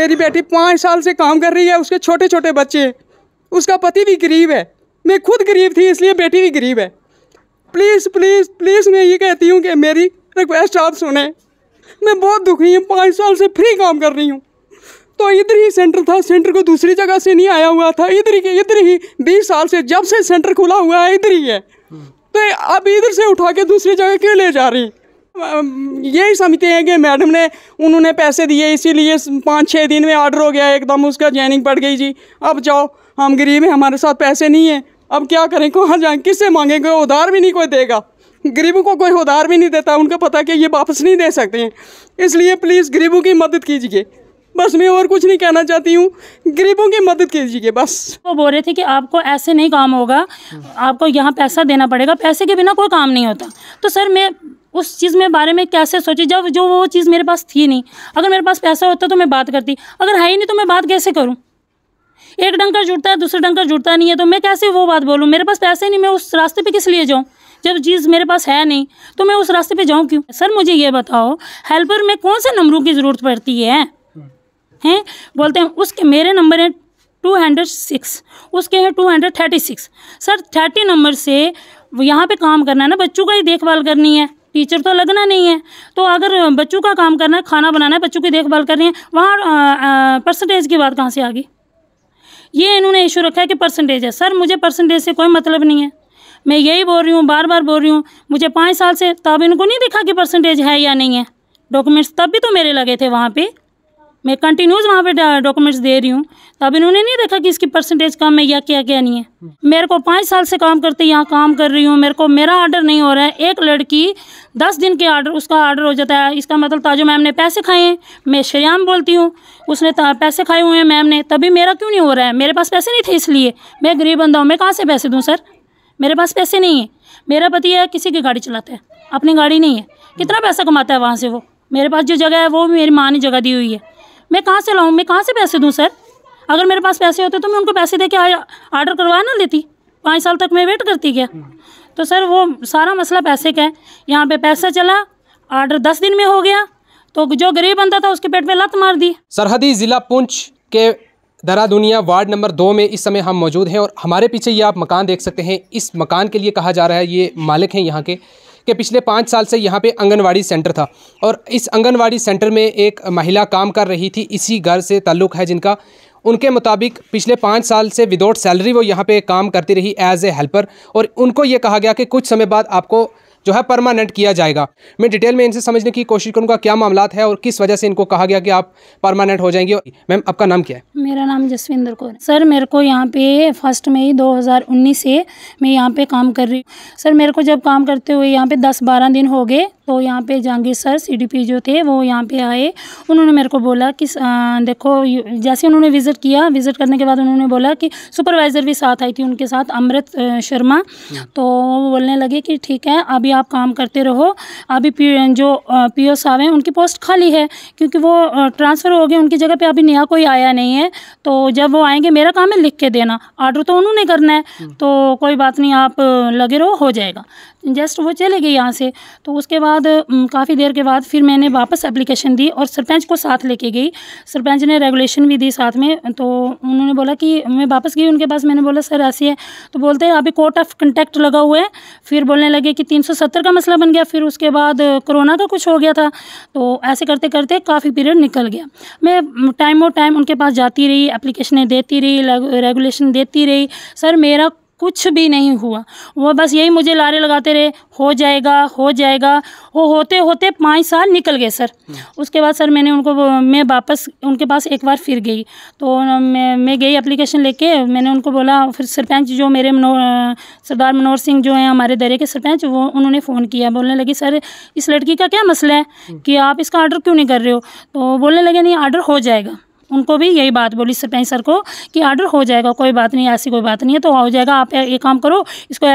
मेरी बेटी पाँच साल से काम कर रही है उसके छोटे छोटे बच्चे उसका पति भी गरीब है मैं खुद गरीब थी इसलिए बेटी भी गरीब है प्लीज़ प्लीज़ प्लीज़ मैं ये कहती हूँ कि मेरी रिक्वेस्ट आप सुने मैं बहुत दुखी हूँ पाँच साल से फ्री काम कर रही हूँ तो इधर ही सेंटर था सेंटर को दूसरी जगह से नहीं आया हुआ था इधर ही इधर ही बीस साल से जब से सेंटर खुला हुआ है इधर ही है तो अब इधर से उठा के दूसरी जगह क्यों ले जा रही यही समझते हैं कि मैडम ने उन्होंने पैसे दिए इसीलिए पाँच छः दिन में ऑर्डर हो गया एकदम उसका जैनिंग पड़ गई जी अब जाओ हम गरीब हैं हमारे साथ पैसे नहीं हैं अब क्या करें कहाँ जाएँ किससे मांगेंगे उधार भी नहीं कोई देगा गरीबों को कोई उधार भी नहीं देता उनको पता कि ये वापस नहीं दे सकते हैं इसलिए प्लीज़ गरीबों की मदद कीजिए बस मैं और कुछ नहीं कहना चाहती हूँ गरीबों की मदद कीजिए बस वो बोल रहे थे कि आपको ऐसे नहीं काम होगा आपको यहाँ पैसा देना पड़ेगा पैसे के बिना कोई काम नहीं होता तो सर मैं उस चीज़ में बारे में कैसे सोची जब जो वो चीज़ मेरे पास थी नहीं अगर मेरे पास पैसा होता तो मैं बात करती अगर है ही नहीं तो मैं बात कैसे करूँ एक डंकर जुड़ता है दूसरे डंकर जुड़ता नहीं है तो मैं कैसे वो बात बोलूँ मेरे पास पैसे नहीं मैं उस रास्ते पर किस लिए जाऊँ जब चीज़ मेरे पास है नहीं तो मैं उस रास्ते पर जाऊँ क्यों सर मुझे ये बताओ हेल्पर में कौन से नंबरों की ज़रूरत पड़ती है हैं बोलते हैं उसके मेरे नंबर हैं टू हंड्रेड सिक्स उसके हैं two hundred thirty six sir thirty number से यहाँ पे काम करना है ना बच्चों का ही देखभाल करनी है टीचर तो लगना नहीं है तो अगर बच्चों का काम करना है खाना बनाना है बच्चों की देखभाल करनी है वहाँ परसेंटेज की बात कहाँ से आ गई ये इन्होंने इशू रखा है कि परसेंटेज है सर मुझे परसेंटेज से कोई मतलब नहीं है मैं यही बोल रही हूँ बार बार बोल रही हूँ मुझे पाँच साल से तब इनको नहीं दिखा कि परसेंटेज है या नहीं है डॉक्यूमेंट्स तब भी तो मेरे लगे थे वहाँ पर मैं कंटिन्यूज़ वहाँ पे डॉक्यूमेंट्स दे रही हूँ तो अब इन्होंने नहीं देखा कि इसकी परसेंटेज कम है या क्या क्या नहीं है मेरे को पाँच साल से काम करते यहाँ काम कर रही हूँ मेरे को मेरा ऑर्डर नहीं हो रहा है एक लड़की दस दिन के ऑर्डर उसका ऑर्डर हो जाता है इसका मतलब ताजो मैम ने पैसे खाए हैं मैं श्रेयाम बोलती हूँ उसने पैसे खाए हुए हैं मैम ने तभी मेरा क्यों नहीं हो रहा है मेरे पास पैसे नहीं थे इसलिए मैं गरीब बंदा हूँ मैं कहाँ से पैसे दूँ सर मेरे पास पैसे नहीं है मेरा पति है किसी की गाड़ी चलाता है अपनी गाड़ी नहीं है कितना पैसा कमाता है वहाँ से वो मेरे पास जो जगह है वो मेरी माँ ने जगह दी हुई है मैं कहाँ से लाऊँ मैं कहाँ से पैसे दूँ सर अगर मेरे पास पैसे होते तो मैं उनको पैसे दे के ऑर्डर करवा ना लेती पाँच साल तक मैं वेट करती क्या तो सर वो सारा मसला पैसे का है यहाँ पे पैसा चला ऑर्डर दस दिन में हो गया तो जो गरीब बंदा था उसके पेट में लत मार दी सरहदी ज़िला पुंछ के दरा दुनिया वार्ड नंबर दो में इस समय हम मौजूद हैं और हमारे पीछे ये आप मकान देख सकते हैं इस मकान के लिए कहा जा रहा है ये मालिक हैं यहाँ के कि पिछले पाँच साल से यहाँ पे आंगनवाड़ी सेंटर था और इस आंगनवाड़ी सेंटर में एक महिला काम कर रही थी इसी घर से ताल्लुक़ है जिनका उनके मुताबिक पिछले पाँच साल से विदाउट सैलरी वो यहाँ पे काम करती रही एज ए हेल्पर और उनको ये कहा गया कि कुछ समय बाद आपको जो है परमानेंट किया जाएगा मैं डिटेल में इनसे समझने की कोशिश करूँगा क्या मामला है और किस वजह से इनको कहा गया कि आप परमानेंट हो जाएंगे मैम आपका नाम क्या है मेरा नाम जसविंदर कौर सर मेरे को यहाँ पे फर्स्ट मई दो से मैं यहाँ पे काम कर रही हूँ सर मेरे को जब काम करते हुए यहाँ पे दस बारह दिन हो गए तो यहाँ पे जहांगीर सर सी जो थे वो यहाँ पे आए उन्होंने मेरे को बोला कि आ, देखो जैसे उन्होंने विज़िट किया विज़िट करने के बाद उन्होंने बोला कि सुपरवाइज़र भी साथ आई थी उनके साथ अमृत शर्मा हम्म। तो वो बोलने लगे कि ठीक है अभी आप काम करते रहो अभी जो पी ओ साहब हैं उनकी पोस्ट खाली है क्योंकि वो ट्रांसफ़र हो गए उनकी जगह पर अभी नया कोई आया नहीं है तो जब वो आएँगे मेरा काम है लिख के देना ऑर्डर तो उन्होंने करना है हम्म। तो कोई बात नहीं आप लगे रहो हो जाएगा जस्ट वो चले गए यहाँ से तो उसके बाद बाद काफ़ी देर के बाद फिर मैंने वापस एप्लीकेशन दी और सरपंच को साथ लेके गई सरपंच ने रेगुलेशन भी दी साथ में तो उन्होंने बोला कि मैं वापस गई उनके पास मैंने बोला सर ऐसी है तो बोलते हैं अभी कोर्ट ऑफ कंटेक्ट लगा हुआ है फिर बोलने लगे कि 370 का मसला बन गया फिर उसके बाद कोरोना का तो कुछ हो गया था तो ऐसे करते करते काफ़ी पीरियड निकल गया मैं टाइम और टाइम उनके पास जाती रही एप्लीकेशनें देती रही रेगुलेशन देती रही सर मेरा कुछ भी नहीं हुआ वो बस यही मुझे लारे लगाते रहे हो जाएगा हो जाएगा वो होते होते पाँच साल निकल गए सर उसके बाद सर मैंने उनको मैं वापस उनके पास एक बार फिर गई तो मैं मैं गई एप्लीकेशन लेके मैंने उनको बोला फिर सरपंच जो मेरे मनो सरदार मनोहर सिंह जो हैं हमारे दरे के सरपंच वो उन्होंने फ़ोन किया बोलने लगी सर इस लड़की का क्या मसला है कि आप इसका ऑर्डर क्यों नहीं कर रहे हो तो बोलने लगे नहीं ऑर्डर हो जाएगा उनको भी यही बात बोली सरपंच सर को कि ऑर्डर हो जाएगा कोई बात नहीं ऐसी कोई बात नहीं है तो हो जाएगा आप ये काम करो इसको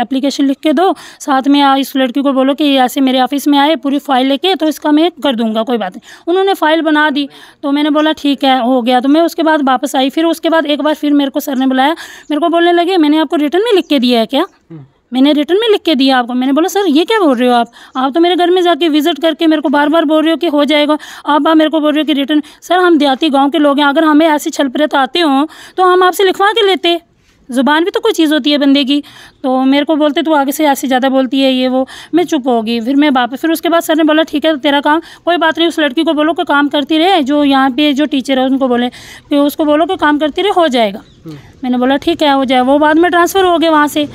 एप्लीकेशन लिख के दो साथ में इस लड़की को बोलो कि ऐसे मेरे ऑफिस में आए पूरी फाइल लेके तो इसका मैं कर दूंगा कोई बात नहीं उन्होंने फाइल बना दी तो मैंने बोला ठीक है हो गया तो मैं उसके बाद वापस आई फिर उसके बाद एक बार फिर मेरे को सर ने बुलाया मेरे को बोलने लगे मैंने आपको रिटर्न में लिख के दिया है क्या हम्म। मैंने रिटर्न में लिख के दिया आपको मैंने बोला सर ये क्या बोल रहे हो आप आप तो मेरे घर में जाके विजिट करके मेरे को बार बार बोल रहे हो कि हो जाएगा आप आप मेरे को बोल रहे हो कि रिटर्न सर हम देहाती गाँव के लोग हैं अगर हमें ऐसी छलपरेत तो आते हो तो हम आपसे लिखवा के लेते ज़ुबान भी तो कोई चीज़ होती है बंदे की तो मेरे को बोलते तो आगे से ऐसे ज़्यादा बोलती है ये वो मैं चुप होगी फिर मैं वापस फिर उसके बाद सर ने बोला ठीक है तेरा काम कोई बात नहीं उस लड़की को बोलो कि काम करती रहे जो यहाँ पे जो टीचर है उनको बोले कि उसको बोलो कि काम करती रहे हो जाएगा हम्म। मैंने बोला ठीक है हो जाए वो बाद में ट्रांसफ़र हो गए वहाँ से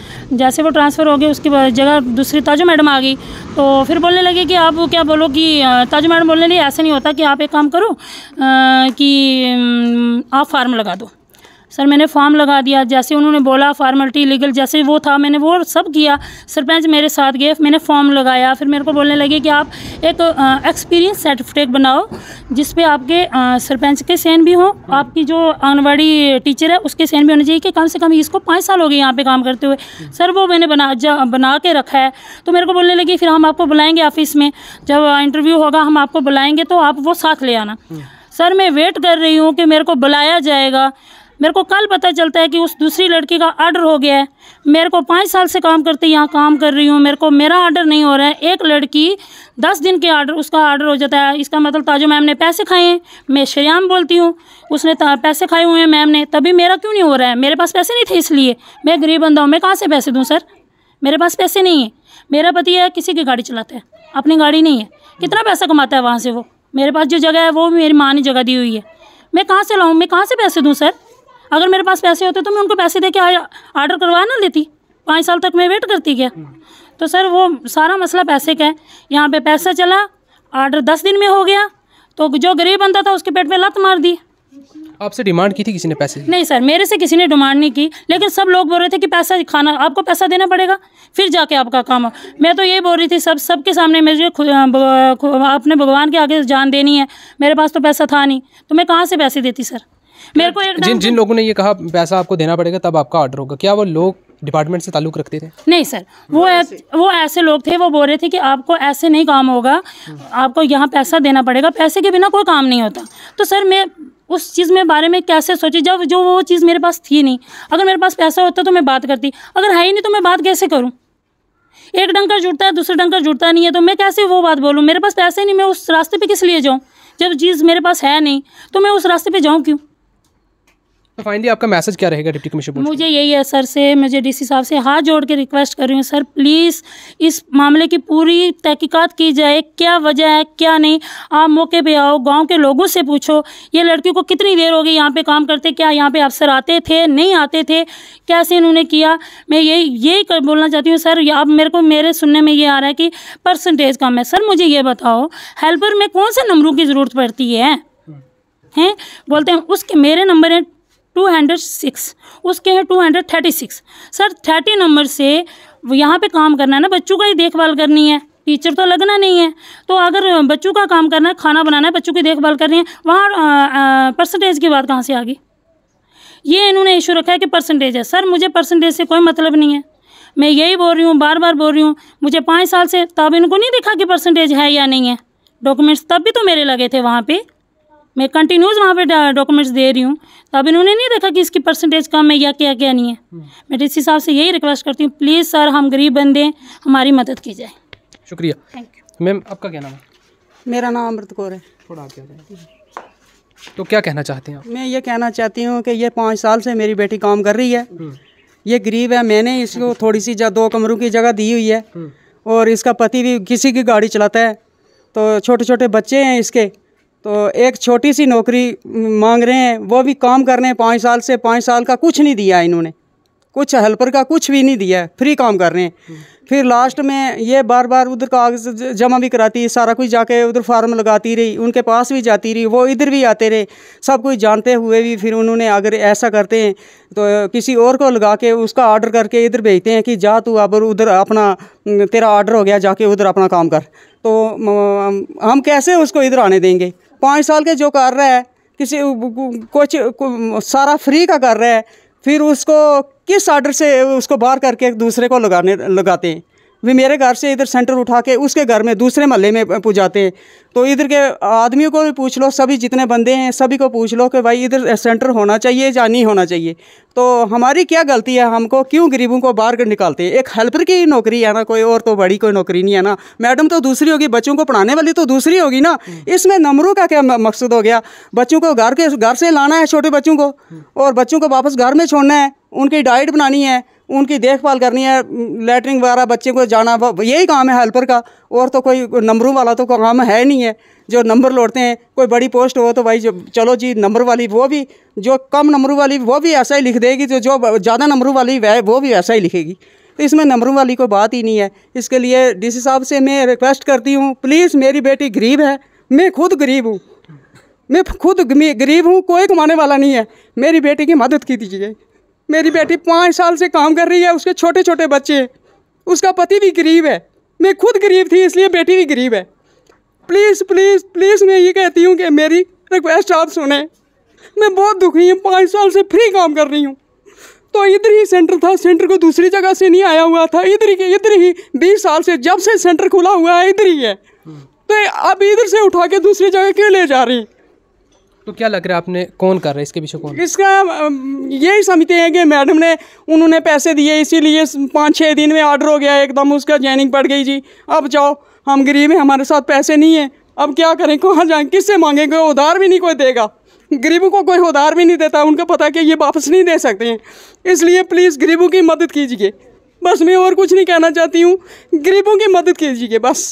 जैसे वो ट्रांसफ़र हो गए उसकी जगह दूसरी ताजो मैडम आ गई तो फिर बोलने लगे कि आप क्या बोलो कि ताजो मैडम बोलने लगे ऐसा नहीं होता कि आप एक काम करो कि आप फार्म लगा दो सर मैंने फॉर्म लगा दिया जैसे उन्होंने बोला फार्मेलिटी लीगल जैसे वो था मैंने वो सब किया सरपंच मेरे साथ गए मैंने फॉर्म लगाया फिर मेरे को बोलने लगे कि आप एक एक्सपीरियंस सर्टिफिकेट बनाओ जिस पे आपके सरपंच के सैन भी हो आपकी जो आंगनबाड़ी टीचर है उसके सैन भी होने चाहिए कि कम से कम इसको पाँच साल हो गए यहाँ पर काम करते हुए सर वो मैंने बना जा बना के रखा है तो मेरे को बोलने लगी फिर हम आपको बुलाएँगे ऑफिस में जब इंटरव्यू होगा हम आपको बुलाएँगे तो आप वो साथ ले आना हम्म। सर मैं वेट कर रही हूँ कि मेरे को बुलाया जाएगा मेरे को कल पता चलता है कि उस दूसरी लड़की का आर्डर हो गया है मेरे को पाँच साल से काम करते यहाँ काम कर रही हूँ मेरे को मेरा आर्डर नहीं हो रहा है एक लड़की दस दिन के आर्डर उसका आर्डर हो जाता है इसका मतलब ताजो मैम ने पैसे खाए हैं मैं श्रेयाम बोलती हूँ उसने पैसे खाए हुए हैं मैम ने तभी मेरा क्यों नहीं हो रहा है मेरे पास पैसे नहीं थे इसलिए मैं गरीब बंदा हूँ मैं कहाँ से पैसे दूँ सर मेरे पास पैसे नहीं है मेरा पति है किसी की गाड़ी चलाता है अपनी गाड़ी नहीं है कितना पैसा कमाता है वहाँ से वो मेरे पास जो जगह है वो मेरी माँ ने जगह दी हुई है मैं कहाँ से लाऊँ मैं कहाँ से पैसे दूँ सर अगर मेरे पास पैसे होते तो मैं उनको पैसे दे के ऑर्डर करवा ना लेती पाँच साल तक मैं वेट करती क्या तो सर वो सारा मसला पैसे का है यहाँ पे पैसा चला ऑर्डर दस दिन में हो गया तो जो गरीब बंदा था उसके पेट में लत मार दी आपसे डिमांड की थी किसी ने पैसे नहीं सर मेरे से किसी ने डिमांड नहीं की लेकिन सब लोग बोल रहे थे कि पैसा खाना आपको पैसा देना पड़ेगा फिर जाके आपका काम हो मैं तो ये बोल रही थी सब सबके सामने मुझे अपने भगवान के आगे जान देनी है मेरे पास तो पैसा था नहीं तो मैं कहाँ से पैसे देती सर मेरे को एकदम जिन जिन लोगों ने ये कहा पैसा आपको देना पड़ेगा तब आपका ऑर्डर होगा क्या वो लोग डिपार्टमेंट से ताल्लुक रखते थे नहीं सर वो हाँ, ऐसे। वो ऐसे लोग थे वो बोल रहे थे कि आपको ऐसे नहीं काम होगा आपको यहाँ पैसा देना पड़ेगा पैसे के बिना कोई काम नहीं होता तो सर मैं उस चीज़ में बारे में कैसे सोची जब जो वो चीज़ मेरे पास थी नहीं अगर मेरे पास पैसा होता तो मैं बात करती अगर है ही नहीं तो मैं बात कैसे करूँ एक डंकर जुड़ता है दूसरे डंकर जुड़ता नहीं है तो मैं कैसे वो बात बोलूँ मेरे पास पैसे नहीं मैं उस रास्ते पर किस लिए जाऊँ जब चीज़ मेरे पास है नहीं तो मैं उस रास्ते पर जाऊँ क्यों फाइनली आपका मैसेज क्या रहेगा डिप्टी कमिश्नर मुझे यही है सर से मुझे सी साहब से हाथ जोड़ के रिक्वेस्ट कर रही हूँ सर प्लीज़ इस मामले की पूरी तहकीक़त की जाए क्या वजह है क्या नहीं आप मौके पे आओ गांव के लोगों से पूछो ये लड़की को कितनी देर हो गई यहाँ पे काम करते क्या यहाँ पे अफसर आते थे नहीं आते थे कैसे इन्होंने किया मैं यही यही बोलना चाहती हूँ सर अब मेरे को मेरे सुनने में ये आ रहा है कि परसेंटेज कम है सर मुझे ये बताओ हेल्पर में कौन से नंबरों की ज़रूरत पड़ती है हैं बोलते हैं उसके मेरे नंबर हैं टू हंड्रेड सिक्स उसके हैं two hundred thirty six sir thirty number से यहाँ पे काम करना है ना बच्चों का ही देखभाल करनी है टीचर तो लगना नहीं है तो अगर बच्चों का काम करना है खाना बनाना है बच्चों की देखभाल करनी है वहाँ परसेंटेज की बात कहाँ से आ गई ये इन्होंने इशू रखा है कि परसेंटेज है सर मुझे परसेंटेज से कोई मतलब नहीं है मैं यही बोल रही हूँ बार बार बोल रही हूँ मुझे पाँच साल से तब इनको नहीं दिखा कि परसेंटेज है या नहीं है डॉक्यूमेंट्स तब भी तो मेरे लगे थे वहाँ पर मैं कंटिन्यूज वहाँ पे डॉक्यूमेंट्स दे रही हूँ तो अब इन्होंने नहीं देखा कि इसकी परसेंटेज कम है या क्या क्या नहीं है हम्म। मैं डी तो साहब से यही रिक्वेस्ट करती हूँ प्लीज़ सर हम गरीब बंदे हमारी मदद की जाए शुक्रिया थैंक यू मैम आपका क्या नाम है मेरा नाम अमृत कौर है थोड़ा आगे तो क्या कहना चाहते हैं मैं ये कहना चाहती हूँ कि ये पाँच साल से मेरी बेटी काम कर रही है हम्म। ये गरीब है मैंने इसको थोड़ी सी दो कमरों की जगह दी हुई है हम्म। और इसका पति भी किसी की गाड़ी चलाता है तो छोटे छोटे बच्चे हैं इसके तो एक छोटी सी नौकरी मांग रहे हैं वो भी काम कर रहे हैं पाँच साल से पाँच साल का कुछ नहीं दिया इन्होंने कुछ हेल्पर का कुछ भी नहीं दिया है फ्री काम कर रहे हैं हम्म। फिर लास्ट में ये बार बार उधर कागज जमा भी कराती सारा कुछ जाके उधर फार्म लगाती रही उनके पास भी जाती रही वो इधर भी आते रहे सब कुछ जानते हुए भी फिर उन्होंने अगर ऐसा करते हैं तो किसी और को लगा के उसका ऑर्डर करके इधर भेजते हैं कि जा तू अब उधर अपना तेरा ऑर्डर हो गया जाके उधर अपना काम कर तो हम कैसे उसको इधर आने देंगे पाँच साल के जो कर रहा है किसी कुछ सारा फ्री का कर रहा है फिर उसको किस आर्डर से उसको बाहर करके दूसरे को लगाने लगाते हैं वे मेरे घर से इधर सेंटर उठा के उसके घर में दूसरे महल में पुजाते हैं तो इधर के आदमियों को भी पूछ लो सभी जितने बंदे हैं सभी को पूछ लो कि भाई इधर सेंटर होना चाहिए या नहीं होना चाहिए तो हमारी क्या गलती है हमको क्यों गरीबों को बाहर निकालते हैं एक हेल्पर की नौकरी है ना कोई और तो बड़ी कोई नौकरी नहीं है ना मैडम तो दूसरी होगी बच्चों को पढ़ाने वाली तो दूसरी होगी ना इसमें नंबरों का क्या मकसद हो गया बच्चों को घर के घर से लाना है छोटे बच्चों को और बच्चों को वापस घर में छोड़ना है उनकी डाइट बनानी है उनकी देखभाल करनी है लेटरिन वगैरह बच्चे को जाना यही काम है हेल्पर का और तो कोई नंबरों वाला तो कोई काम है नहीं है जो नंबर लौटते हैं कोई बड़ी पोस्ट हो तो भाई चलो जी नंबर वाली वो भी जो कम नंबरों वाली वो भी ऐसा ही लिख देगी तो जो ज़्यादा नंबरों वाली वह वो भी ऐसा ही लिखेगी तो इसमें नंबरों वाली कोई बात ही नहीं है इसके लिए सी साहब से मैं रिक्वेस्ट करती हूँ प्लीज़ मेरी बेटी गरीब है मैं खुद गरीब हूँ मैं खुद गरीब हूँ कोई कमाने वाला नहीं है मेरी बेटी की मदद की दीजिए मेरी बेटी पाँच साल से काम कर रही है उसके छोटे छोटे बच्चे उसका पति भी गरीब है मैं खुद गरीब थी इसलिए बेटी भी गरीब है प्लीज़ प्लीज़ प्लीज़ मैं ये कहती हूँ कि मेरी रिक्वेस्ट आप सुने मैं बहुत दुखी हूँ पाँच साल से फ्री काम कर रही हूँ तो इधर ही सेंटर था सेंटर को दूसरी जगह से नहीं आया हुआ था इधर ही इधर ही बीस साल से जब से सेंटर खुला हुआ है इधर ही है तो अब इधर से उठा के दूसरी जगह क्यों ले जा रही तो क्या लग रहा है आपने कौन कर रहा है इसके पीछे कौन इसका यही समझते हैं कि मैडम ने उन्होंने पैसे दिए इसीलिए पाँच छः दिन में ऑर्डर हो गया एकदम उसका जैनिंग पड़ गई जी अब जाओ हम गरीब हैं हमारे साथ पैसे नहीं हैं अब क्या करें कहाँ जाएँ किससे मांगेंगे उधार भी नहीं कोई देगा गरीबों को कोई उधार भी नहीं देता उनको पता कि ये वापस नहीं दे सकते हैं इसलिए प्लीज़ गरीबों की मदद कीजिए बस मैं और कुछ नहीं कहना चाहती हूँ गरीबों की मदद कीजिए बस